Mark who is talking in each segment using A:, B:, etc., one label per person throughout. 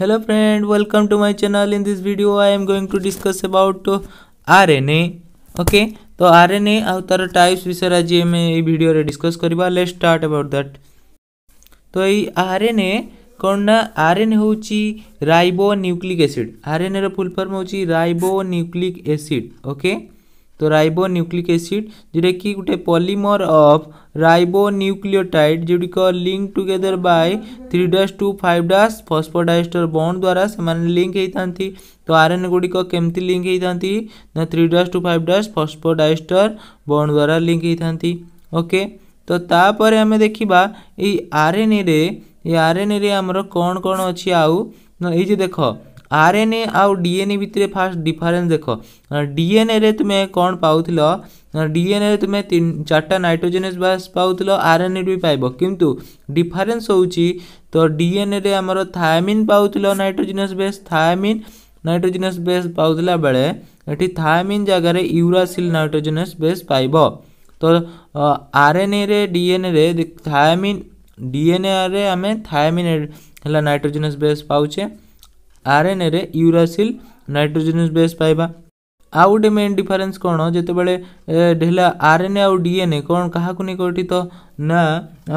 A: Hello friend welcome to my channel in this video I am going to discuss about RNA okay तो R N A आउ तार types विषय आज video ये video discuss करवा let's start about that तो ये RNA कौन ना आर एन हूँ ribonucleic acid R N A full form हूँ ribonucleic acid okay okay? तो ରାଇବୋନ୍ୟୁକ୍ଲିକ୍ ଏସିଡ୍ ଯେଉଁଟାକି ଗୋଟେ ପଲିମର ଅଫ୍ ରାଇବୋନ୍ୟୁକ୍ଲିଓଟାଇଡ୍ ଯେଉଁଗୁଡ଼ିକ link together by three dash two five dash phosphodiester bond ଦ୍ୱାରା ସେମାନେ ଲିଙ୍କ୍ ହେଇଥାନ୍ତି ତ ଆର୍ ଏନ୍ ଗୁଡ଼ିକ କେମିତି ଲିଙ୍କ୍ ହେଇଥାନ୍ତି ନା three dash two five dash phosphodiester bond ଦ୍ୱାରା ଲିଙ୍କ୍ ହେଇଥାନ୍ତି ଓକେ ତ ତାପରେ ଆମେ ଦେଖିବା ଏଇ ଆର୍ଏନ୍ଏରେ ଏଇ ଆର୍ଏନ୍ଏରେ ଆମର କ'ଣ କ'ଣ ଅଛି ଆଉ ନା ଏଇ ଯେ ଦେଖ ଆର୍ଏନ୍ଏ ଆଉ ଡିଏନ୍ଏ ଭିତରେ ଫାଷ୍ଟ ଡିଫରେନ୍ସ ଦେଖ ଡିଏନ୍ଏରେ ତୁମେ କ'ଣ ପାଉଥିଲ ଡିଏନ୍ଏରେ ତୁମେ ଚାରିଟା ନାଇଟ୍ରୋଜେନସ୍ ବାସ୍ ପାଉଥିଲ ଆର୍ଏନ୍ଏ ବି ପାଇବ କିନ୍ତୁ ଡିଫରେନ୍ସ ହେଉଛି ତ ଡିଏନ୍ଏରେ ଆମର ଥାୟାମିନ୍ ପାଉଥିଲ ନାଇଟ୍ରୋଜେନସ୍ ବେସ୍ ଥାୟାମିନ୍ ନାଇଟ୍ରୋଜେନସ୍ ବେସ୍ ପାଉଥିଲା ବେଳେ ଏଠି ଥାୟାମିନ୍ ଜାଗାରେ ୟୁରାସିଲ୍ ନାଇଟ୍ରୋଜେନସ୍ ବେସ୍ ପାଇବ ତ ଆର୍ଏନ୍ଏରେ ଡିଏନ୍ଏରେ ଥାୟାମିନ୍ ଡିଏନ୍ଏରେ ଆମେ ଥାୟାମିନ୍ ହେଲା ନାଇଟ୍ରୋଜେନସ୍ ବେସ୍ ପାଉଛେ ଆର୍ଏନ୍ଏରେ ୟୁରାସିଲ୍ ନାଇଟ୍ରୋଜେନସ୍ ବେସ୍ ପାଇବା ଆଉ ଗୋଟେ ମେନ୍ ଡିଫରେନ୍ସ କ'ଣ ଯେତେବେଳେ ହେଲା ଆର୍ଏନ୍ଏ ଆଉ ଡିଏନ୍ଏ କ'ଣ କାହାକୁ ନେଇ ଗଠିତ ନା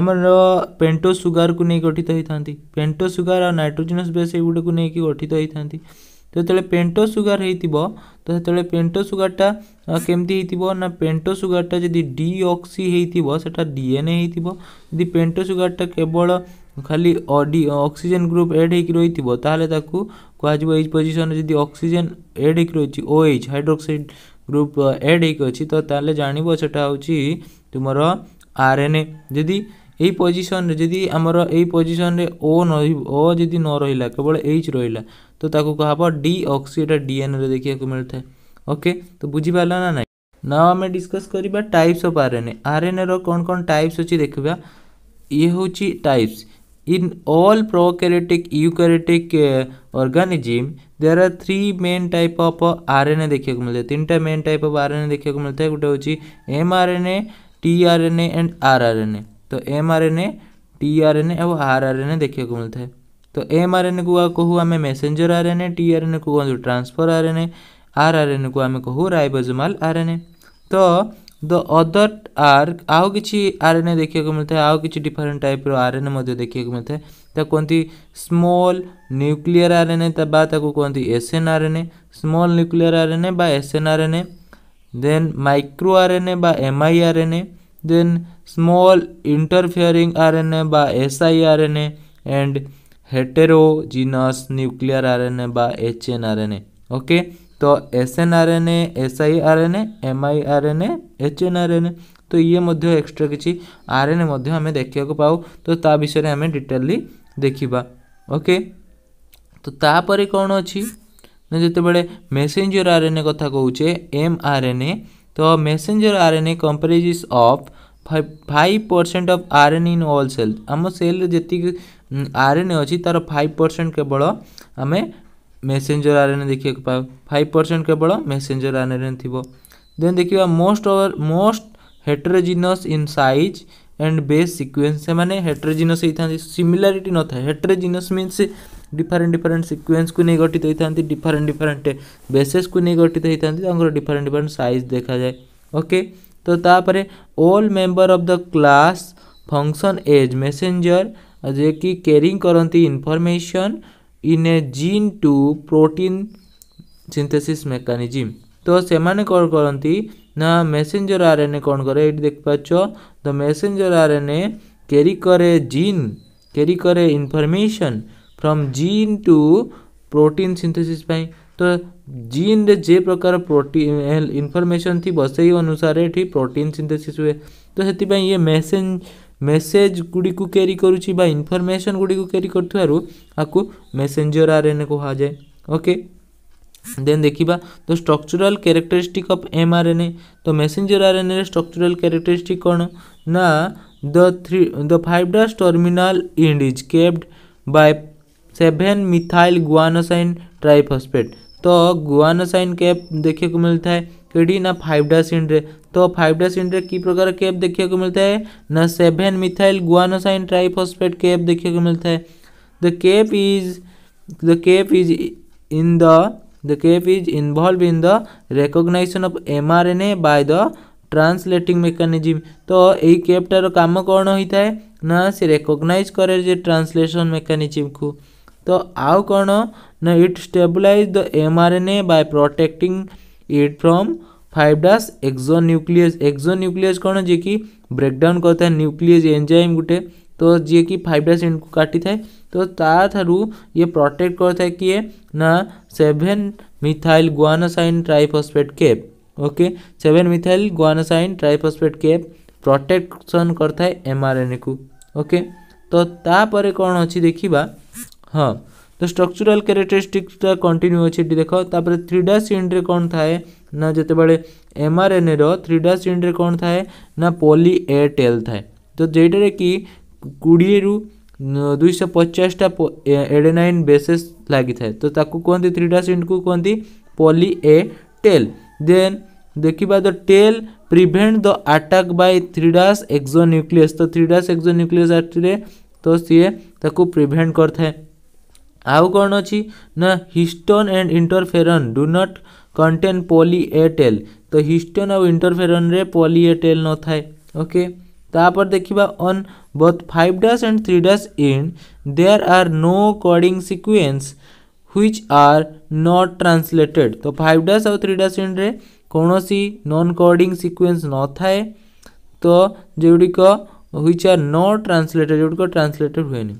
A: ଆମର ପେଣ୍ଟୋ ସୁଗାରକୁ ନେଇ ଗଠିତ ହୋଇଥାନ୍ତି ପେଣ୍ଟୋ ସୁଗାର ଆଉ ନାଇଟ୍ରୋଜେନସ୍ ବେସ୍ ଏଗୁଡ଼ିକୁ ନେଇକି ଗଠିତ ହୋଇଥାନ୍ତି ଯେତେବେଳେ ପେଣ୍ଟୋ ସୁଗାର ହେଇଥିବ ତ ସେତେବେଳେ ପେଣ୍ଟୋ ସୁଗାରଟା କେମିତି ହେଇଥିବ ନା ପେଣ୍ଟୋ ସୁଗାରଟା ଯଦି ଡିଅକ୍ସି ହେଇଥିବ ସେଟା ଡିଏନ୍ଏ ହେଇଥିବ ଯଦି ପେଣ୍ଟୋ ସୁଗାରଟା କେବଳ खाली अडी अक्सीजेन ग्रुप एड हो कहज पोजिशन जब अक्सीजेन एड हो ओएच हाइड्रोक्साइड ग्रुप एड हो तो जानव से तुम आर एन ए जदि यही पोजिशन जी आम पोजिशन ओ न ओ जी न रहा केवल एच रहा तो कहब डी अक्सी डीएन रे देखा मिलता है ओके तो बुझीपाल ना ना ना आम डिस्कस करवा types of R N A R A रण कौन टाइप्स अच्छी देखा ये हूँ types In all prokaryotic eukaryotic organism there are three main type of RNA देखने को मिलता है तीन टा main type of RNA देखने को मिलता है गोटे होची mRNA, tRNA and rRNA तो mRNA, tRNA और rRNA देखने को मिलता है तो mRNA को कहू आम मेसेंजर आरएनए tRNA को कहूँ ट्रांसफर आरएनए rRNA को आम कहू राइबोसोमाल आरएनए तो द अदर आर आउ किसी आर एन ए देखा मिलता है आउ कि different type R N A देखा मिलता है कहते small nuclear R N A कहते S N R N A small nuclear R N S N R N A दे micro R N M I R N A दे small interfering R N S I R N and heterogeneous nuclear R N H N R N A okay तो S N R N S I R N M I R N H N R N तो ये extra extra किसी R N मध्य देखा पाऊ तो ता विषय आम डिटेली देखा ओके तो तापर कौन अच्छी ना जिते मेसेंजर आर एन ए कथा कहे एम आर एन ए तो messenger R N A comprises of five percent of R N in all cell आम सेल जी आर एन ए अच्छी तार फाइव परसेंट केवल आम मेसेंजर आर एन ए देखा पा फाइव परसेंट केवल मेसेंजर आर एन ए थी देन देखा most over most heterogeneous in size and base sequence से मैंने हेट्रोजिनस होता सिमिलारीटी था heterogeneous means different different sequence को नहीं गठित होता डिफरेंट डिफरेंट बेसेस को नहीं गठित होता डिफरेंट डिफरेंट सैज देखा जाए ओके तो तापर all member of the class function as messenger जे कि कैरिंग करती information in a gene to protein synthesis mechanism तो से कौन करती ना मैसेंजर आर एन ए कौन करे ये देखिपाच the messenger R N A carry करे जीन कैरी करे information from gene to protein synthesis तो जीन रे जे प्रकार प्रोटीन इनफर्मेशन थी बस अनुसार ये प्रोटीन सिंथेसिस हुए तो से ये मैसेज मेसेज गुड़ी को क्यारि कर इनफर्मेसन गुड़ी क्यारी कर मेसेंजर आर एन ए कह जाए ओके देन देखा the structural characteristic of M R N A तो messenger R N A structural characteristic कौन ना the three the five dash terminal end is capped by seven methyl guanosine triphosphate तो guanosine cap देखा मिलता है कि ना फाइव डा डासन तो फाइव डा डासन कि प्रकार कैप देखा मिलता है ना seven methyl guanosine triphosphate cap देखा मिलता है the cap is the cap is in the The cap is involved in the recognition of mRNA by the translating mechanism. तो यही कैपटार कम कौन होता है ना से रेकग्नज कैसे ट्रांसलेसन मेकानिजिम को तो आउ कौन ना it stabilize the M R N A by protecting it from five dash exonuclease exonuclease कौन जी कि ब्रेकडाउन करता है एंजाइम गुटे तो जी कि फाइव डैश इनको काटी थाए तो ये प्रोटेक्ट करता किए ना seven methyl guanosine triphosphate cap okay seven methyl guanosine triphosphate cap protection करता है ए को ओके तो तापर कौन अच्छी देखा हाँ तो स्ट्रक्चराल क्यारेक्टरीस्टिक्सटा कंटिन्यू अच्छे देख तापर थ्री डा सीड्रे कौन थाए ना जिते बड़े एम आर एन ए री डा रे कौन थाए ना पलि ए टेल थाए तो जेटा कि कोड़े रु दुईश पचासटा एडेनाइन बेसेस लगी थाए तो कहते थ्री डा सीड को कहते पलि ए टेल दे देखा the tell prevent the attack by three dash exonuclease तो थ्री डास् एक्जो न्यूक्लीयस आटे तो सीता प्रिभेन्ट करें ଆଉ କ'ଣ ଅଛି ନା histone and interferon do not contain poly A tail ତ ହିଷ୍ଟୋନ୍ ଆଉ ଇଣ୍ଟରଫେରନ୍ରେ ପଲି ଏ ଟେଲ୍ ନଥାଏ ଓକେ ତାପରେ ଦେଖିବା on both five dash and three dash in their are no coding sequence which are not translated ତ ଫାଇଭ୍ ଡ୍ୟାସ୍ ଆଉ three dash ଇନ୍ରେ କୌଣସି non କଡ଼ିଂ sequence ନଥାଏ ତ ଯେଉଁଗୁଡ଼ିକ ହ୍ୱିଚ୍ ଆର୍ ନଟ୍ ଟ୍ରାନ୍ସଲେଟେଡ଼୍ ଯେଉଁଗୁଡ଼ିକ ଟ୍ରାନ୍ସଲେଟେଡ଼୍ ହୁଏନି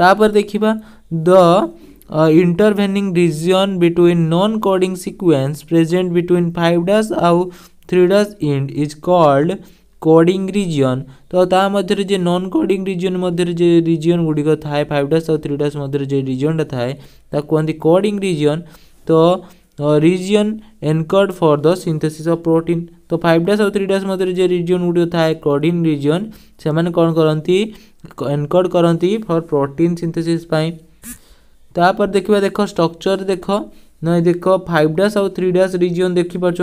A: ତାପରେ ଦେଖିବା the intervening region between non coding sequence sequence between five 5 आउ three dash end is called coding region तो ता मध्य जे नन कोडिंग रिजन मध्य जे रिजन गुड़िक थाए फाइव डैश आउ थ्री डैश मध्य जे रिजनटा थाए कहते कोडिंग रिजन तो region encoded for the synthesis of protein तो फाइव डैश आउ थ्री डैश मध्य जो रिजन गुड़िक थाए कोडिंग रिजन से कौन करती एनकर्ड करती फॉर प्रोटीन सिंथेसिस ତାପରେ ଦେଖିବା ଦେଖ ଷ୍ଟ୍ରକ୍ଚର ଦେଖ ନାଇଁ ଦେଖ ଫାଇଭ୍ ଡ୍ୟାସ୍ ଆଉ ଥ୍ରୀ ଡ୍ୟାସ୍ ରିଜିଅନ୍ ଦେଖିପାରୁଛ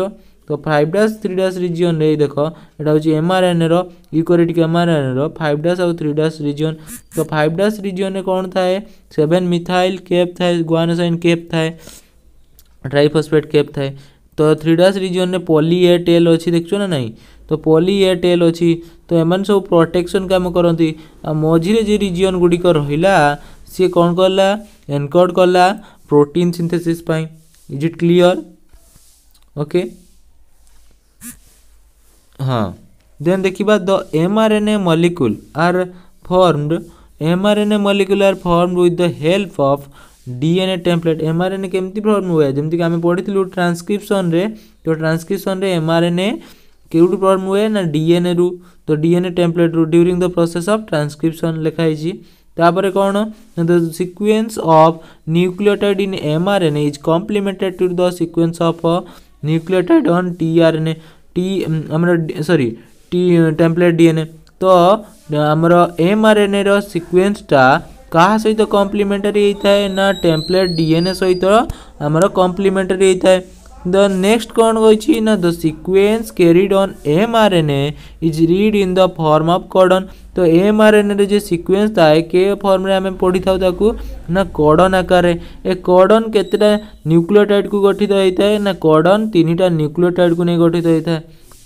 A: ତ ଫାଇଭ୍ ଡ୍ୟାସ୍ ଥ୍ରୀ ଡ୍ୟାସ୍ ରିଜିଅନ୍ରେ ଦେଖ ଏଇଟା ହେଉଛି ଏମ୍ଆର୍ଏନ୍ଏର ୟୁକୋରେଟିକ୍ ଏମ୍ଆର୍ଏନ୍ଏର ଫାଇଭ୍ ଡ୍ୟାସ୍ ଆଉ ଥ୍ରୀ ଡ୍ୟାସ୍ ରିଜିଅନ୍ ତ ଫାଇଭ୍ ଡ୍ୟାସ୍ ରିଜିଅନ୍ରେ କ'ଣ ଥାଏ ସେଭେନ୍ ମିଥାଇଲ୍ କେପ୍ ଥାଏ ଗୁଆନୋସାଇନ୍ କେପ୍ ଥାଏ ट्राइफसफेट केप थाए तो थ्री डास रिजन में पॉली ए टेल अच्छी देखु ना ना तो पॉली ए टेल अच्छी तो एम सब प्रोटेक्शन कम करती मझीरे जो रिजन गुड़िक रहा ସିଏ କ'ଣ କଲା ଏନକୋଡ଼ କଲା ପ୍ରୋଟିନ୍ ସିନ୍ଥେସିସ୍ ପାଇଁ ଇଜ୍ ଇଟ୍ କ୍ଲିଅର୍ ଓକେ ହଁ ଦେନ୍ ଦେଖିବା the M R N A molecule are formed M R N A molecule are formed with the help of DNA template mRNA কেমতি form হুয়ে যেমতি আমি পড়িলু transcription রে তো ট্রান্সক্রিপশন রে এমআরএনএ কেউটু ফর্ম হুয়ে না ডিএনএ রু তো ডিএনএ টেম্পলেট রু during the process of transcription লেখা হয়েছি तापर कौन the sequence of nucleotide in M R N A is complemented to the sequence of nucleotide on T R N A T आमर सरी टी टेम्पलेट डीएनए तो आमर M R N A रिक्वेन्सटा କାହା ସହିତ କମ୍ପ୍ଲିମେଣ୍ଟାରୀ ना ନା डीएनए सहित आमर ଆମର କମ୍ପ୍ଲିମେଣ୍ଟାରୀ ହେଇଥାଏ the The next conversation, the sequence carried on mRNA is read in the form of codon. तो एम आर एन जो सिक्वेन्स थाए के फर्म्रे आम पढ़ी था ना कड़न आकार ए कड़न केतटा न्यूक्लियोटाइड को गठित होता है ना कड़न तीन टा न्यूक्लियोटाइड को नहीं गठित होता है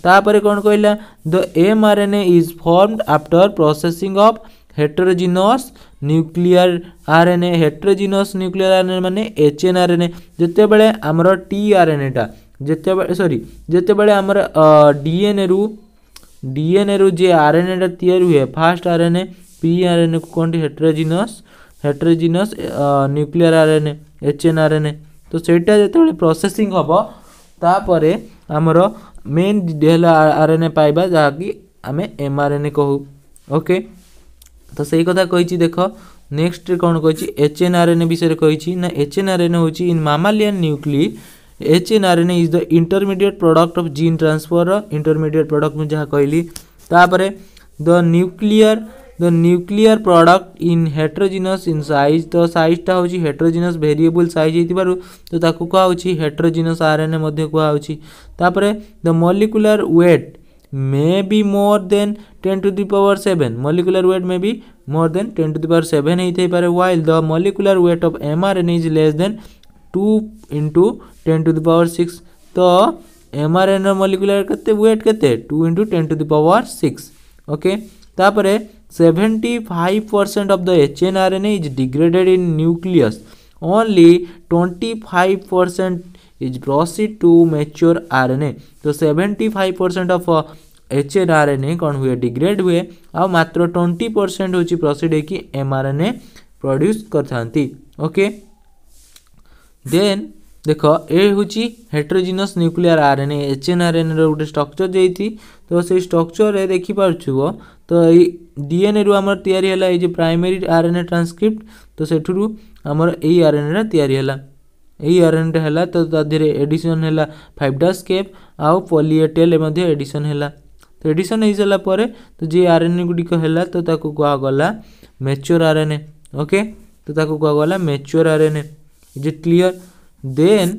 A: तापर कौन कहला the M R N A is formed after processing of heterogeneous nuclear R N A heterogeneous nuclear R N A ମାନେ H N R N A ଯେତେବେଳେ ଆମର ଟି ଆର୍ ଏନ୍ ଏଟା ଯେତେବେଳେ ସରି ଯେତେବେଳେ ଆମର ଡିଏନ୍ଏରୁ ଡିଏନ୍ଏରୁ ଯେ ଆର୍ ଏନ୍ ଏଟା ତିଆରି ହୁଏ first R N A P R N ଏକୁ କୁହନ୍ତି heterogeneous heterogeneous nuclear R N A H N R N A ତ ସେଇଟା ଯେତେବେଳେ ପ୍ରୋସେସିଂ ହେବ ତାପରେ ଆମର ମେନ୍ ହେଲା ଆର୍ ଏନ୍ ଏ ପାଇବା ଯାହାକି ଆମେ ଏମ୍ ଆର୍ ଏନ୍ ଏ କହୁ ଓକେ ତ ସେଇ କଥା କହିଛି ଦେଖ ନେକ୍ସଟରେ କ'ଣ କହିଛି H N R N A ବିଷୟରେ କହିଛି ନା ଏଚ୍ ଏନ୍ ଆର୍ ଏନ୍ ହେଉଛି in mammalian nuclei H N R N A is the intermediate product of gene transfer intermediate product ମୁଁ ଯାହା କହିଲି ତାପରେ the nuclear the nuclear product in heterogeneous in size ତ ସାଇଜ୍ଟା ହେଉଛି ହେଟ୍ରୋଜିନସ୍ ଭେରିଏବୁଲ୍ ସାଇଜ୍ ହେଇଥିବାରୁ ତ ତାକୁ କୁହାହେଉଛି ହେଟ୍ରୋଜିନସ୍ ଆର୍ ଏନ୍ ଏ ମଧ୍ୟ କୁହାହେଉଛି ତାପରେ the molecular weight may be more than 10 to the power 7 molecular weight may be more than 10 to the power 7 ହେଇଥାଇ ପାରେ while the molecular weight of mRNA is less than 2 into 10 to the power 6 ତ mRNA molecular କେତେ weight କେତେ 2 into 10 to the power 6 okay ତାପରେ 75% of the hnRNA is degraded in nucleus only 25% is proceed to mature R N A तो seventy five percent of H N R N A कौन हुए degrade हुए आ मात्र twenty percent हूँ proceed है M R N A produce कर okay then देख ए हूँ heterogeneous nuclear R N H N R N A रोटे स्ट्रक्चर दे तो से स्ट्रक्चर देखी देखिपार तो डीएनए रु आम या primary R N A transcript तो सेठ आमर ए आर एन ए है ଏହି ଅରଣ୍ୟଟା ହେଲା ତ ତା ଦେହରେ ଏଡ଼ିସନ୍ ହେଲା ଫାଇଭ୍ କେପ୍ ଆଉ ପଲିଏଟେଲ୍ ମଧ୍ୟ ଏଡ଼ିସନ୍ ହେଲା ତ ଏଡ଼ିସନ୍ ହେଇସାରିଲା ପରେ ତ ଯିଏ ଆର୍ ଏନ୍ ଏ ଗୁଡ଼ିକ ହେଲା ତ ତାକୁ କୁହାଗଲା ମେଚୋର୍ ଆର୍ ଏନ୍ ଏ ଓକେ ତ ତାକୁ କୁହାଗଲା mature R N A is it clear then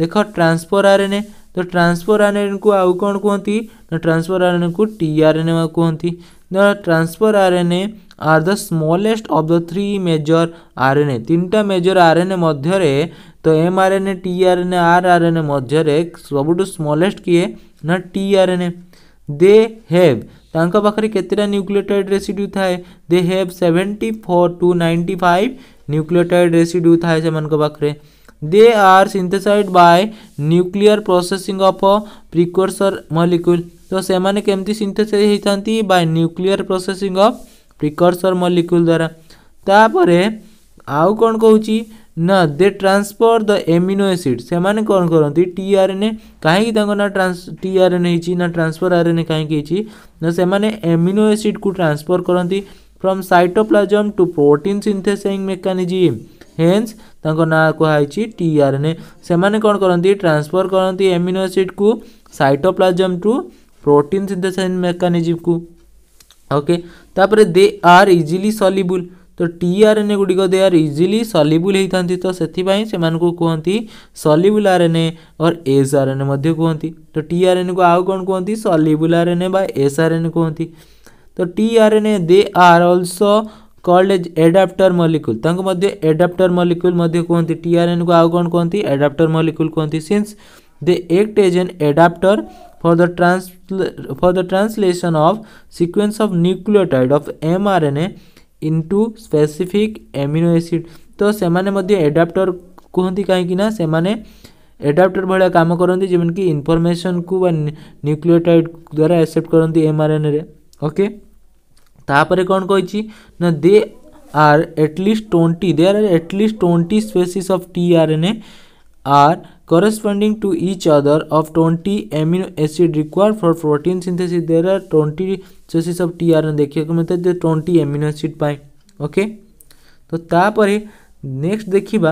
A: ଦେଖ ଟ୍ରାନ୍ସଫର୍ ଆର୍ ଏନ୍ ଏ ତ ଟ୍ରାନ୍ସଫର୍ ଆର୍ ଏନ୍ କୁ ଆଉ କ'ଣ କୁହନ୍ତି ନା ଟ୍ରାନ୍ସଫର୍ ଆର୍ ଏନ୍ କୁ ଟି ଆର୍ ଏନ୍ ଏ କୁହନ୍ତି the transfer R N A are the smallest of the three major R N A तीन मेजर आर एन ए मध्य तो M R N A T R N A R R N A मध्य सब smallest किए ना TRN A they have ताखे केतटा nucleotide residue थाए they have seventy four to ninety five nucleotide residue थाए से पाखे they are synthesized by nuclear processing of a precursor molecule तो सेने केमती सिंथेसाइज होती by nuclear processing of precursor molecule द्वारा तापर आउ कौन कौच ना they transfer the amino acid से कौन करती टी आर एन ए कहीं ना ट्रांस टी आर एन ना ट्रांसफर आर एन ए कहीं ना से एमिनो एसिड को ट्रांसफर करती from cytoplasm to protein synthesizing mechanism hence ना कहुई टी आर एन ए से कौन करती ट्रांसफर करती एमिनो एसिड को cytoplasm to protein synthesizing mechanism को okay they are easily soluble तो ए गुड़िक दे आर इजिली सलिबुल होता तो से कहते सलिबुल आरएनए और एस आरएनए कहते तो ए को आउ कौन कहते सलिबुल आरएनए एस आरएनए कहते तो ए they are also called as adapter molecule adapter molecule कहते टीआरएनए को आउ कौन कहते एडाप्टर मलिकुल कहते since they act as an adapter for the trans for the translation of sequence of nucleotide of M R N A into specific amino acid ତ ସେମାନେ ମଧ୍ୟ ଏଡାପ୍ଟର କୁହନ୍ତି କାହିଁକି ନା ସେମାନେ ଏଡାପ୍ଟର ଭଳିଆ କାମ କରନ୍ତି ଯେମିତିକି ଇନଫର୍ମେସନ୍କୁ ବା ନ୍ୟୁକ୍ଲିଓଟାଇଡ଼୍ ଦ୍ୱାରା ଆକ୍ସେପ୍ଟ କରନ୍ତି ଏମ୍ଆର୍ଏନ୍ଏରେ ଓକେ ତାପରେ କ'ଣ କହିଛି ନା they are at least twenty there are at least twenty species of T R N A are corresponding to each other of 20 amino acid required for protein synthesis there are 20 sources of tRNA देखिए को मिलता है 20 amino acid पाए okay तो तापर next देखिबा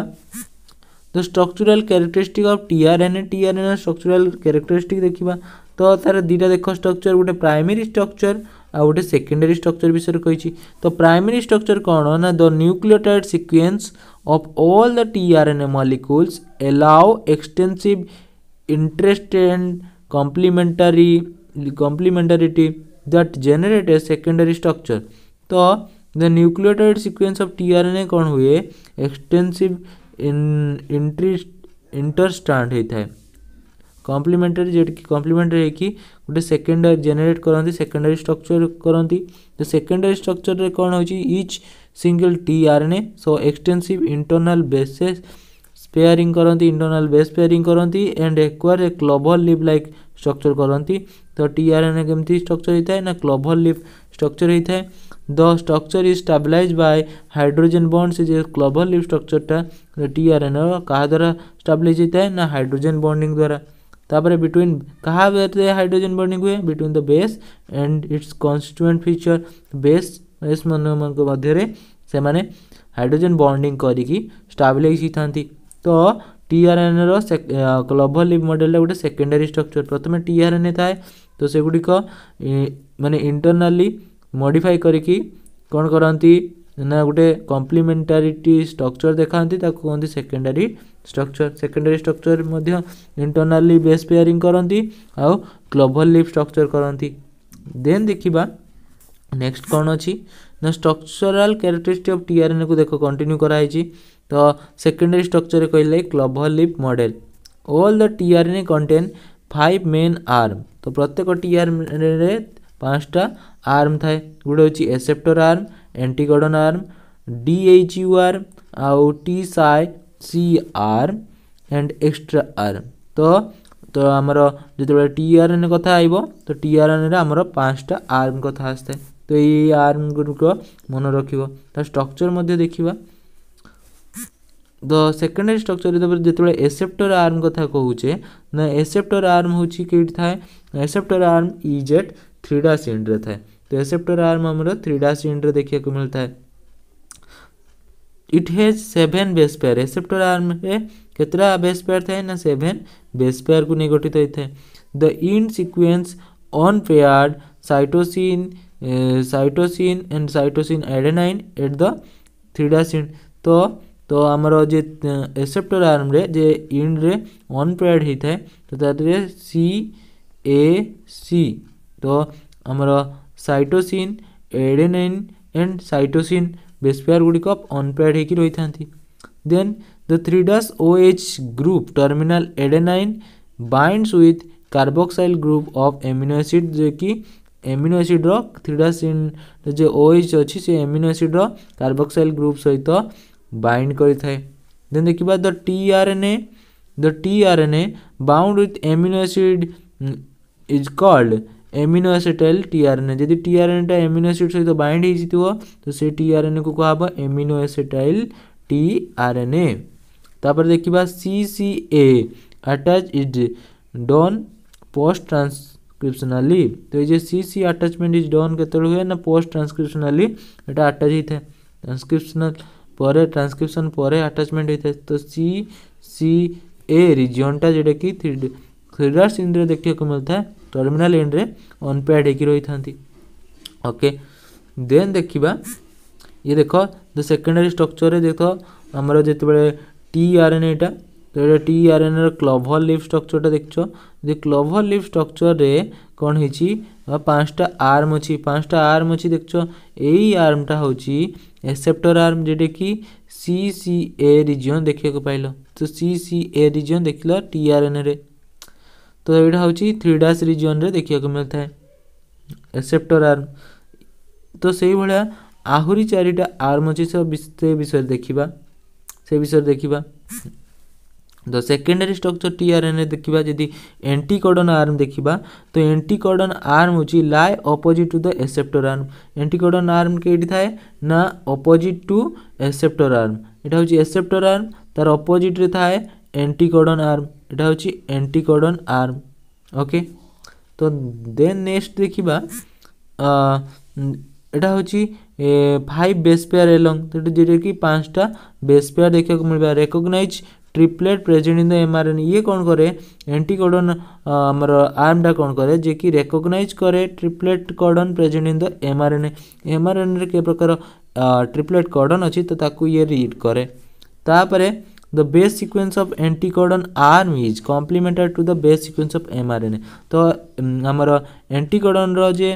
A: the structural characteristic of tRNA tRNA structural characteristic देखिबा तो तार दुटा देख स्ट्रक्चर गोटे प्राइमरी स्ट्रक्चर आ गोटे सेकेंडेरी स्ट्रक्चर विषय कही तो प्राइमरी स्ट्रक्चर कौन ना the nucleotide sequence of all the A molecules allow extensive intrastrand complementary complementarity that generate a secondary structure तो द न्यूक्लियोटाइड सिक्वेन्स अफ ए कौन हुए एक्सटेनसीव इंटरेस्ट इंटरस्टाण होता है କମ୍ପ୍ଲିମେଣ୍ଟାରୀ ଯେଉଁଟାକି କମ୍ପ୍ଲିମେଣ୍ଟାରୀ ହେଇକି ଗୋଟେ ସେକେଣ୍ଡାରୀ ଜେନେରେଟ୍ କରନ୍ତି ସେକେଣ୍ଡାରୀ ଷ୍ଟ୍ରକ୍ଚର୍ କରନ୍ତି ତ ସେକେଣ୍ଡାରୀ ଷ୍ଟ୍ରକ୍ଚର୍ରେ କ'ଣ ହେଉଛି each single T R N A so extensive internal bases pairing କରନ୍ତି ଇଣ୍ଟରନାଲ୍ ବେସ୍ ପେୟାରିଂ କରନ୍ତି and acquire a clover leaf like structure କରନ୍ତି ତ ଟି ଆର୍ ଏନ୍ ଏ କେମିତି ଷ୍ଟ୍ରକ୍ଚର୍ ହେଇଥାଏ ନା କ୍ଲଭର୍ ଲିଭ୍ ଷ୍ଟ୍ରକ୍ଚର୍ ହେଇଥାଏ the structure is stabilized by hydrogen bond ସେ ଯେ କ୍ଲଭର୍ ଲିଭ୍ ଷ୍ଟ୍ରକ୍ଚର୍ଟା ଟି ଆର୍ ଏନ୍ କାହା ଦ୍ୱାରା ଷ୍ଟାବିଲାଇଜ୍ ହେଇଥାଏ ନା ହାଇଡ୍ରୋଜେନ୍ ବଣ୍ଡିଂ ଦ୍ୱାରା तापर बिटवीन क्या हाइड्रोजेन बर्णिंग हुए between the base and its constituent feature base base मान मध्य से हाइड्रोजेन बंडिंग करके स्टाबिलाइज होता तो टीआरएनर क्लभर लिप मडेल गोटे सेकेंडरी स्ट्रक्चर प्रथम टीआरएनए थाए तो सेगुड़िक मानने इंटरनाली मडिफाई करके कौन करती ना गोटे कम्प्लीमेटारी स्ट्रक्चर देखा कहते सेकेंडरी ଷ୍ଟ୍ରକ୍ଚର୍ ସେକେଣ୍ଡାରୀ ଷ୍ଟ୍ରକ୍ଚର୍ ମଧ୍ୟ ଇଣ୍ଟର୍ନାଲି ବେସ୍ ପେୟାରିଂ କରନ୍ତି ଆଉ କ୍ଲୋଭର୍ ଲିପ୍ ଷ୍ଟ୍ରକ୍ଚର୍ କରନ୍ତି ଦେନ୍ ଦେଖିବା ନେକ୍ସଟ କ'ଣ ଅଛି ନା ଷ୍ଟ୍ରକ୍ଚରାଲ୍ କ୍ୟାରେକ୍ଟରିଷ୍ଟିକ୍ ଅଫ୍ ଟିଆର୍ଏନ୍ଏକୁ ଦେଖ କଣ୍ଟିନ୍ୟୁ କରାହେଇଛି ତ ସେକେଣ୍ଡାରୀ ଷ୍ଟ୍ରକ୍ଚର୍ କହିଲେ clover leaf model all the tRNA contain five main arm ତ ପ୍ରତ୍ୟେକ ଟିଆର୍ଏନ୍ଏରେ ପାଞ୍ଚଟା ଆର୍ମ ଥାଏ ଗୋଟେ ହେଉଛି acceptor arm anticodon arm DHU arm ଆଉ T psi C R and extra R ତ ତ ଆମର ଯେତେବେଳେ ଟି ଆର୍ ଏନ୍ କଥା ଆଇବ ତ ଟି ଆର୍ ଏନ୍ରେ ଆମର ପାଞ୍ଚଟା ଆର୍ମ କଥା ଆସିଥାଏ ତ ଏଇ ଆର୍ମ ଗୁଡ଼ିକ ମନେ ରଖିବ ତା ଷ୍ଟ୍ରକ୍ଚର୍ ମଧ୍ୟ ଦେଖିବା ଦ ସେକେଣ୍ଡାରୀ ଷ୍ଟ୍ରକ୍ଚର୍ ତାପରେ ଯେତେବେଳେ ଏସେପ୍ଟର ଆର୍ମ କଥା କହୁଛେ ନା ଏସେପ୍ଟର ଆର୍ମ ହେଉଛି କେଇଠି ଥାଏ acceptor arm is at three dash ଏଣ୍ଡରେ ଥାଏ ତ ଏସେପ୍ଟର ଆର୍ମ ଆମର ଥ୍ରୀ ଡାସ୍ ଏଣ୍ଡରେ ଦେଖିବାକୁ ମିଳିଥାଏ it has seven base pair acceptor arm कतरा बेस पेयर था ना सेभेन बेस पेयर को नहीं गठित होता है the in sequence unpaired cytosine cytosine and cytosine adenine at the three dash end तो तो आमर जे एसेप्टर eh, आर्म जे इन रे अन पेयर्ड होता है तो सी ए सी तो आमर सैटोसीन एडेनइन एंड सैटोसीन बेस्पेयर गुड़िक अनपेड होकर दे the three dash O H group terminal adenine binds with carboxyl group of amino acid जो कि एमिनो एसीड्र थ्री डस इन जो ओ एच अच्छी से एमिनो एसीड्र कार्बक्साइल ग्रुप सहित बैंड कर देन देखा the N A the N A bound with amino acid is called aminoacyl tRNA जदि टीआरएनएटा एमिनो एसिड सहित बाइंड हो थो तो से टीआरएनए को कहब एमिनो एसिडल टीआरएनए तापर देखिबा CCA attach is done post transcriptionally तो जे सीसी अटैचमेंट इज डन केतल हुए ना पोस्ट ट्रांसक्रिप्शनली एटा अटैच हिथे ट्रांसक्रिप्शनल पर ट्रांसक्रिप्शन परे अटैचमेंट हिथे तो सी सी ए रीजनटा जेडा की थ्री थ्री डॉट्स इन देखियो को मिलता है टर्मिनाल एंड्रे अनपैड होके देन देखा ये देख द सेकेंडरी स्ट्रक्चर में देख आमर जो एन एटा तो टीआरएन र्लभर लिफ स्ट्रक्चरटा देख जो क्लभर लिफ स्ट्रक्चर में कौन हो पांचटा आर्म अच्छी पांचटा आर्म अच्छी देख यही आर्मटा हूँ एक्सेप्टर आर्म जेटा कि सी सी ए रिजन देखा पाइल तो सी सी ए रिजन देख आर एन ए तो यहाँ हूँ थ्री डाश रिजन देखा मिलता है एक्सेप्टर आर्म तो से भाया आहरी चारिटा आर्म अच्छे से विषय देखा से विषय देखा तो secondary structure T R TRN देखा जी एंटिकोडन आर्म देखा तो एंटिकोडन आर्म हो लाए opposite to the acceptor arm anticodon arm के थाए ना अपोजिट टू एक्सेप्टर आर्म यहाँ हूँ एक्सेप्टर आर्म तार अपोजिट्रे थाए एंटिकोडन आर्म এটা হচ্ছে অ্যান্টিকডন আর্ম ওকে তো দেন নেক্সট দেখিবা এটা হচ্ছে ফাইভ বেস পেয়ার এলং যেটাকি পাঁচটা বেস পেয়ার দেখা মিলবা recognize triplet present in the mRNA ইয়ে কোণ করে অ্যান্টিকডন আমার আর্মটা কোণ করে যে কি রেকগনাইজ করে triplet codon present in the mRNA mRNA কে প্রকার ট্রিপলেট কডন অছি তো তাকে ইয়ে রিড করে তাপরে the base sequence of anticodon arm is complemented to the base sequence of M R N A तो आमर एंटिकोडन रे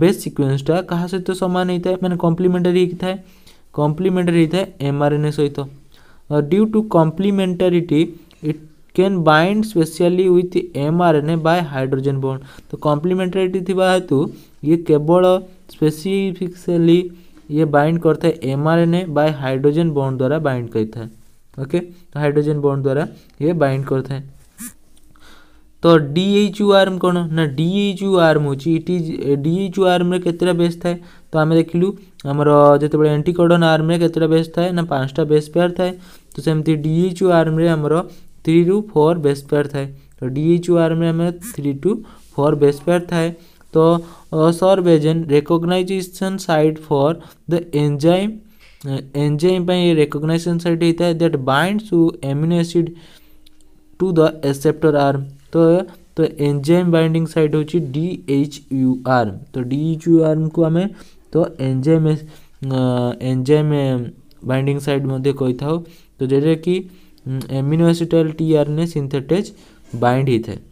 A: बेस सिक्वेन्सटा क्या सहित सामान होता है मैंने कम्प्लीमेंटारी होता है कम्प्लीमेंटारी होता है एम आर एन ए सहित due to complementarity it can bind specially with M R N A by hydrogen bond तो कम्प्लीमेंटारीटी थी हेतु ये केवल स्पेसीफिकली ये बैंड करता है M R N A by hydrogen bond द्वारा बैंड करता है ओके हाइड्रोजन तो बॉन्ड द्वारा ये बाइंड कर था तो यू आर्म कौन ना यू आर्म हूँ इट इज यू आर्म केतटा बेस थाए तो आम लु आमर जो एंटीकोडन आर्म केतटा बेस थाए ना पांचटा बेस पेयर थाए तो सेमती यू आर्म आमर three to four base pair थाए तो यू आर्म आम three to four base pair थाए तो serves as recognition site for the enzyme enzyme पे recognition site होता है that binds to amino acid to the acceptor R तो तो एंजाइम बाइंडिंग साइट हूँ डी एच यू आर तो डी एच यू आर को आम तो एंजाइम एंजाइम बाइंडिंग साइट मध्य कही था तो जोटा कि amino acyl T R N synthetase bind होता है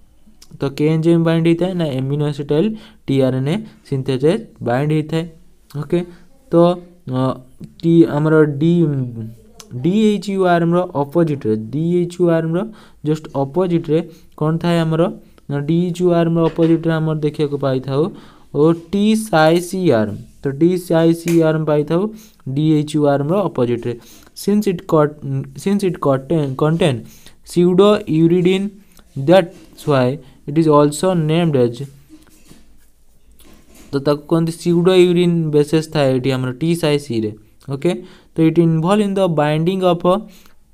A: तो के एंजाइम बाइंड होता है ना amino acyl T R N synthetase bind होता है ओके तो টি ଆମର ଡି ଡିଏଚ୍ୟୁଆର୍ଏମ୍ର ଅପୋଜିଟ୍ରେ ଡିଏଚ୍ୟୁଆର୍ଏମ୍ର ଜଷ୍ଟ ଅପୋଜିଟ୍ରେ କ'ଣ ଥାଏ ଆମର ନା ଡିଏଚ୍ୟୁଆର୍ଏମ୍ର ଅପୋଜିଟ୍ରେ ଆମର ଦେଖିବାକୁ ପାଇଥାଉ ଓ ଟି ସାଇସିଆର୍ ତ ଟି ସାଇସିଆର୍ ପାଇଥାଉ ଡିଏଚ୍ୟୁଆର୍ଏମ୍ର ଅପୋଜିଟ୍ରେ since it since it contain pseudouridine that's why it is also named as तो कहते सीडो यूरीन बेसेस था ये टी साई सी ओके तो ये involve in the binding of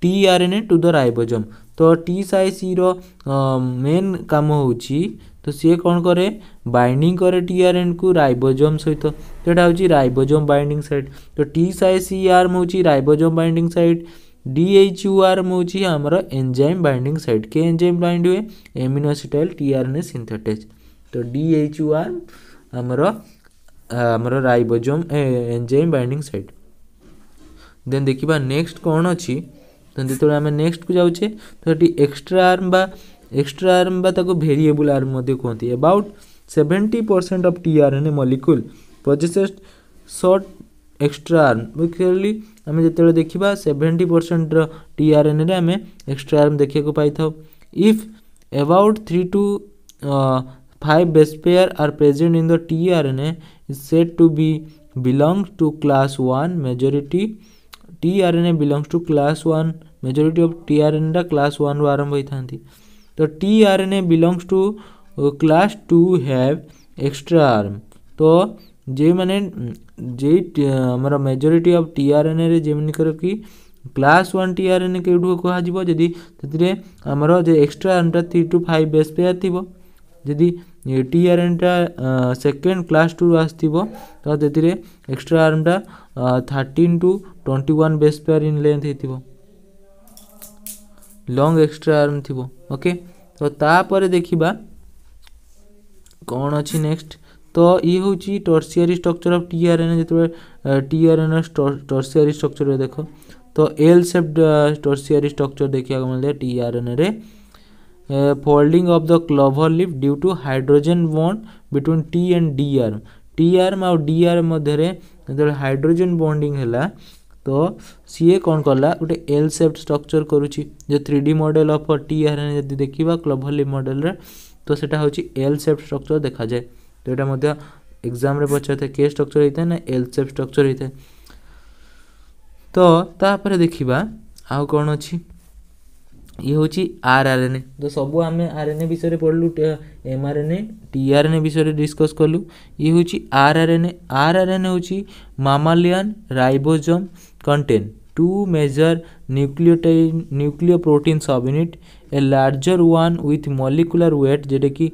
A: T R N A to the ribosome तो T psi सी rain काम हो तो सी कौन कै बाइंडिंग कै टी आर एन को रोजोम सहित तो यहाँ हूँ रोजोम बैंडिंग सैट तो टी साई सी आर मुझे ribosome binding site D H U R मुझे आम एंजाइम बैंडिंग सैट के एंजाइम बैंड हुए aminoacyl T R N A synthetase तो डी एच यू आर ଆମର ଆମର ribosome enzyme binding site then ଦେଖିବା next କ'ଣ ଅଛି ଦେନ୍ ଯେତେବେଳେ ଆମେ ନେକ୍ସଟକୁ ଯାଉଛେ ତ ଏଠି ଏକ୍ସଟ୍ରା ଆର୍ମ ବା ଏକ୍ସଟ୍ରା ଆର୍ମ ବା ତାକୁ ଭେରିଏବୁଲ୍ ଆର୍ମ ମଧ୍ୟ କୁହନ୍ତି about seventy percent of T R N A molecule possesses short extra arm basically ଆମେ ଯେତେବେଳେ ଦେଖିବା ସେଭେଣ୍ଟି ପରସେଣ୍ଟର ଟି ଆର୍ ଏନ୍ରେ ଆମେ ଏକ୍ସଟ୍ରା ଆର୍ମ ଦେଖିବାକୁ ପାଇଥାଉ if about three to Five base pair are present in the tRNA is said to be belongs to class 1 majority tRNA belongs to class 1 majority of tRNA ଟା class 1 ରୁ ଆରମ୍ଭ ହୋଇଥାନ୍ତି ତ tRNA belongs to class 2 have extra arm ତ ଯେଉଁମାନେ যেই আমার majority of tRNA রে যেমনিকর কি ক্লাস ওয়ান টিআরএনএ কেউঠু কুহযিব যদি সেতিরে আমার যে এক্সট্রা আর্মটা three two five base pair থিব ଯଦି ଟି ଆର୍ ଏନ୍ଟା ସେକେଣ୍ଡ କ୍ଲାସ୍ ଟୁରୁ ଆସିଥିବ ତ ସେଥିରେ ଏକ୍ସଟ୍ରା ଆର୍ମଟା thirteen to twenty one base pair in length ହେଇଥିବ ଲଙ୍ଗ୍ ଏକ୍ସଟ୍ରା ଆର୍ମ ଥିବ ଓକେ ତ ତାପରେ ଦେଖିବା କ'ଣ ଅଛି ନେକ୍ସଟ ତ ଇଏ ହେଉଛି tertiary structure of T R N ଯେତେବେଳେ ଟି ଆର୍ ଏନ୍ ଟର୍ସିଆରୀ ଷ୍ଟ୍ରକ୍ଚର୍ରେ ଦେଖ ତ ଏଲ୍ ସେପ୍ ଟର୍ସିଆରୀ ଷ୍ଟ୍ରକ୍ଚର୍ ଦେଖିବାକୁ ମିଳିଥାଏ ଟି ଆର୍ ଏନ୍ରେ folding of the clover leaf due to hydrogen bond between t and d arm t arm ଆଉ d arm ମଧ୍ୟରେ ଯେତେବେଳେ hydrogen bonding ହେଲା ତ ସିଏ କ'ଣ କଲା ଗୋଟେ ଏଲ୍ ସେପ୍ଟ ଷ୍ଟ୍ରକ୍ଚର୍ କରୁଛି ଯେ three D model of T R N ଯଦି ଦେଖିବା କ୍ଲଭର ଲିଫ୍ ମଡ଼େଲ୍ରେ ତ ସେଇଟା ହେଉଛି ଏଲ୍ ସେପ୍ଟ ଷ୍ଟ୍ରକ୍ଚର୍ ଦେଖାଯାଏ ତ ଏଇଟା ମଧ୍ୟ ଏକ୍ଜାମ୍ରେ ପଚାରିଥାଏ କେ ଷ୍ଟ୍ରକ୍ଚର୍ ହେଇଥାଏ ନା ଏଲ୍ ସେପ୍ଟ ଷ୍ଟ୍ରକ୍ଚର୍ ହେଇଥାଏ ତ ତାପରେ ଦେଖିବା ଆଉ କ'ଣ ଅଛି ये हूँ आर आर एन ए तो सब आम आर एन ए विषय में पढ़लु M R N A T R N A विषय डिस्कस कलु ये हूँ R R N A R R N A हूँ mammalian ribosome contain two major न्यूक्लियोट nucleoprotein subunit A larger one with molecular weight जेटा कि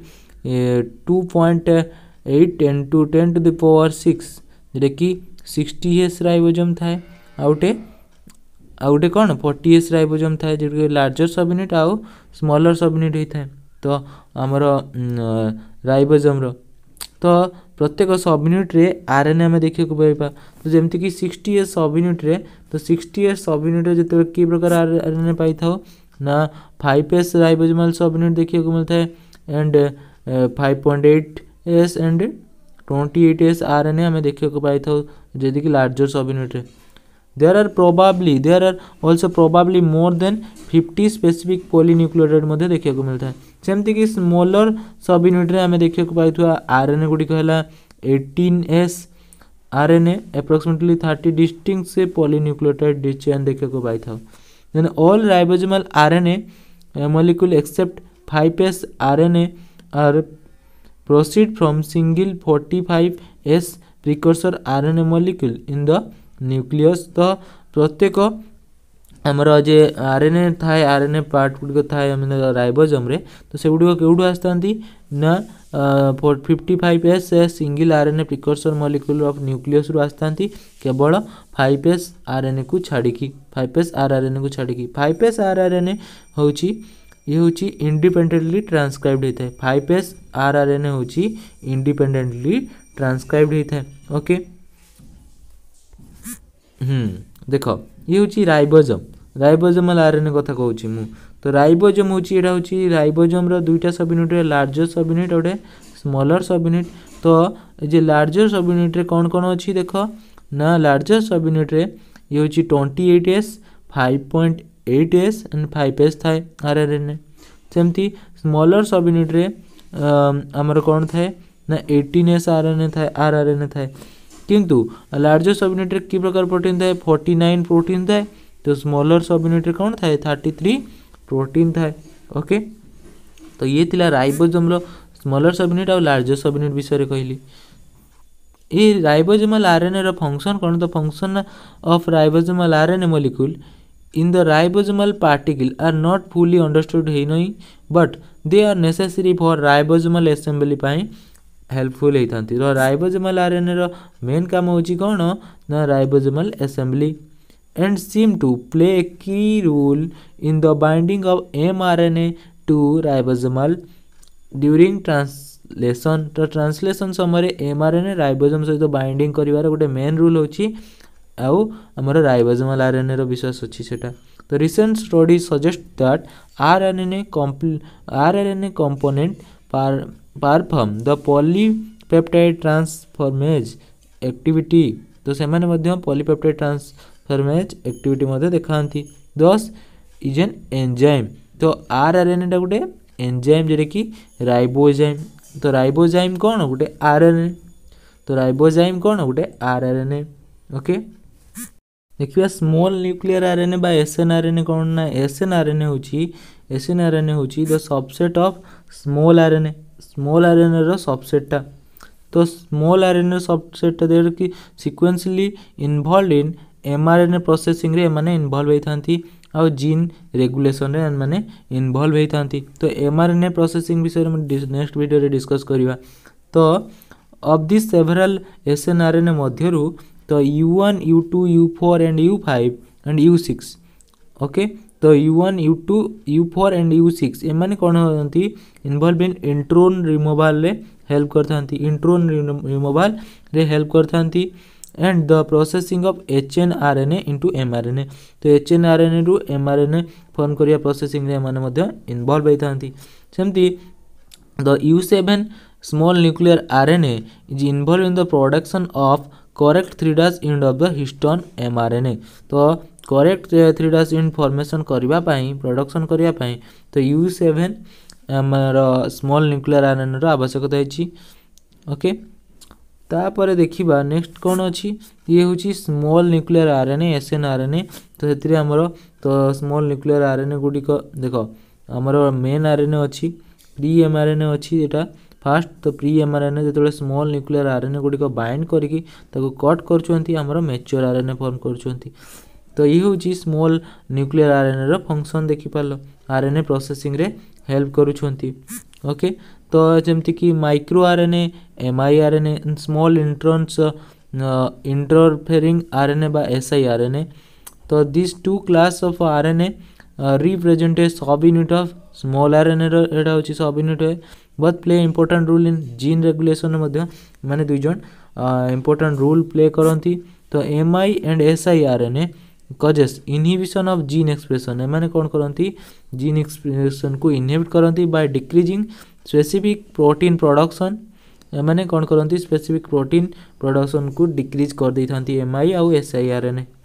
A: two point eight ten to ten to the power six जेटा कि sixty S Rossum थाए आउटे आ गोटे कौन पटीएस रईबोजोम थाए जो लार्जर सब यूनिट आउ स्मर सब यूनिट होता है तो आमर रईबोजोम तो प्रत्येक सब यूनिट्रे आर एन आम देखा पाइबा तो जमीती कि सिक्सटी एस सब यूनिट्रे तो सिक्सटी एस सब यूनिट्रे जो कि प्रकार आर आर एन ए पाई था ना फाइव एस रईबोजोम सब यूनिट देखा मिलता है and five point eight S and twenty eight S R N A आम देखा पाई जेदी कि लार्जर सब यूनिट्रे there are probably there are also probably more than 50 specific polynucleotide ମଧ୍ୟ ଦେଖିବାକୁ ମିଳିଥାଏ ଯେମିତିକି ସ୍ମଲର୍ ସବ୍ ୟୁନିଟ୍ରେ ଆମେ ଦେଖିବାକୁ ପାଇଥିବା ଆର୍ ଏନ୍ ଏ ଗୁଡ଼ିକ ହେଲା eighteen S R N A approximately thirty distinct ସେ ପଲିନ୍ୟୁକ୍ଲିଓଟାଇଡ୍ ଡିଚେନ୍ ଦେଖିବାକୁ ପାଇଥାଉ then all ribosomal R N A molecule except five S R N A are proceed from single forty five S precursor R N A molecule in the nucleus तो प्रत्येक आमर जे RNA थाए ए part गुड़ थाए रोजम्रे तो से गुड़ के आता ना four fifty five S A single RNA precursor molecule of nucleus रु आता केवल फाइव एस आरएनए को छाड़ी फाइव एस आर आरआरएनए को छाड़ी five S R R N A हूँ ये हूँ इंडिपेडेन्टली ट्रांसक्राइब होता है five S R R N A हूँ इंडिपेडेन्टली ट्रांसक्राइब होता है ओके देख ये हूँ रबोजम रबोजम ए कथ कह तो रबोजम होटा हूँ रबोजम रुईटा subunit larger subunit गोटे स्मलर सब यूनिट तो ये लार्जर सब यूनिट्रे कौन कौन अच्छी देख ना लार्जर सब यूनिट्रे ये हूँ twenty eight S five point eight S and five S थाए आर आर एन एमती स्मलर सब यूनिट्रे आमर कौन थाए ना eighteen S R N A था आर आर एन ए था, किंतु लार्जर सब यूनिट कि प्रकार प्रोटीन थाए फोर्टी नाइन प्रोटीन थाए तो स्मॉलर सब यूनिट कौन थाए थर्टी थ्री प्रोटीन थाए ओके तो ये थी राइबोजोम स्मॉलर सब यूनिट और लार्जर सब यूनिट विषय कहली ये राइबोजोमल आरएनए फंक्शन कौन the function of ribosomal R N molecule in the ribosomal particle are not fully understood here but but they are for ribosomal assembly assembly helpful ହେଇଥାନ୍ତି ତ ribosomal ଆର୍ଏନ୍ଏର main କାମ ହେଉଛି କ'ଣ ନା ribosomal assembly and seem to play a key role in the binding of mRNA to ribosomal during translation ତ translation ସମୟରେ mRNA ribosome ସହିତ ବାଇଣ୍ଡିଂ କରିବାର ଗୋଟେ ମେନ୍ ରୁଲ୍ ହେଉଛି ଆଉ ଆମର ରାଇବୋଜୋମାଲ୍ ଆର୍ଏନ୍ଏର ବିଶ୍ୱାସ ଅଛି ସେଟା ତ recent study suggest that rRNA କମ୍ପ ଆର୍ଆର୍ଏନ୍ଏ କମ୍ପୋନେଣ୍ଟ ପାର୍ perform the polypeptide transferase activity तो से पलिपेप्टाइड ट्रांसफर्मेज एक्टिविटी देखा दस इज एन एंजाइम तो आर आर एन एटा गोटे एंजाइम जोटा कि रोजाइम तो रोजाइम कौन गोटे आर एन ए तो रोजाइम कौन गोटे R R N A okay देखिए small nuclear R N A S N R N A कौन ना S N R N A हूँ S N R N A हूँ the subset of small R N A small RNA ର subset ଟା ତ small RNA subset ଟା ଦେହରେ କି ସିକ୍ୱେନ୍ସିଆଲି ଇନଭଲ୍ଭ ଇନ୍ ଏମ୍ଆର୍ଏନ୍ଏ ପ୍ରୋସେସିଂରେ ଏମାନେ ଇନଭଲ୍ଭ ହୋଇଥାନ୍ତି ଆଉ ଜିନ୍ ରେଗୁଲେସନ୍ରେ ଏମାନେ ଇନଭଲ୍ଭ ହୋଇଥାନ୍ତି ତ ଏମ୍ଆର୍ଏନ୍ଏ ପ୍ରୋସେସିଂ ବିଷୟରେ ମୁଁ ନେକ୍ସଟ ଭିଡ଼ିଓରେ ଡିସ୍କସ୍ କରିବା ତ of the several S N R N A ମଧ୍ୟରୁ ତ U one U two U four and U five and U six okay ତ U one U two U four and U six ଏମାନେ କ'ଣ ହୁଅନ୍ତି involve in intron ରିମୁଭାଲ୍ରେ help କରିଥାନ୍ତି intron ରିମୁଭାଲ୍ରେ help କରିଥାନ୍ତି and the processing of H N R N A into M R N A ତ H N R N ଏରୁ M R N A form କରିବା ପ୍ରୋସେସିଂରେ ଏମାନେ ମଧ୍ୟ ଇନଭଲ୍ଭ ହୋଇଥାନ୍ତି ସେମିତି the U seven small nuclear R N A is involve in the production of correct 3' end of the histone mRNA. So correct three dash information करने production करने तो U seven रमल न्यूक्लीयर आयन रवश्यकता ओके तापर देखा नेक्स्ट कौन अच्छी ये हूँ small nuclear R N S N R N A तो से आमर तो small nuclear R N A गुड़िक देख आमर मेन आर एन ए अच्छी pre M R N A अच्छी यहाँ फास्ट तो pre M R N A जो small nuclear R N A गुड़िक बैंड करके कट करमर mature R N A form करती तो ये हूँ small nuclear R N A function देखिपाल R N A processing help करके तो जमीक micro R N M I R N A small interest interfering R N S I R N A तो this two class of R N A represent subunit of small R N A रहा हूँ subunit है but play important role in gene regulation मैंने दुईज important role play करती तो M I and S I R N A causes inhibition of gene expression M कौन करती gene expression को इनहिबिट करती by decreasing specific protein production M कौन करती स्पेसिफिक प्रोटीन प्रडक्शन को डिक्रिज कर करदे एम आई आउ S I R N A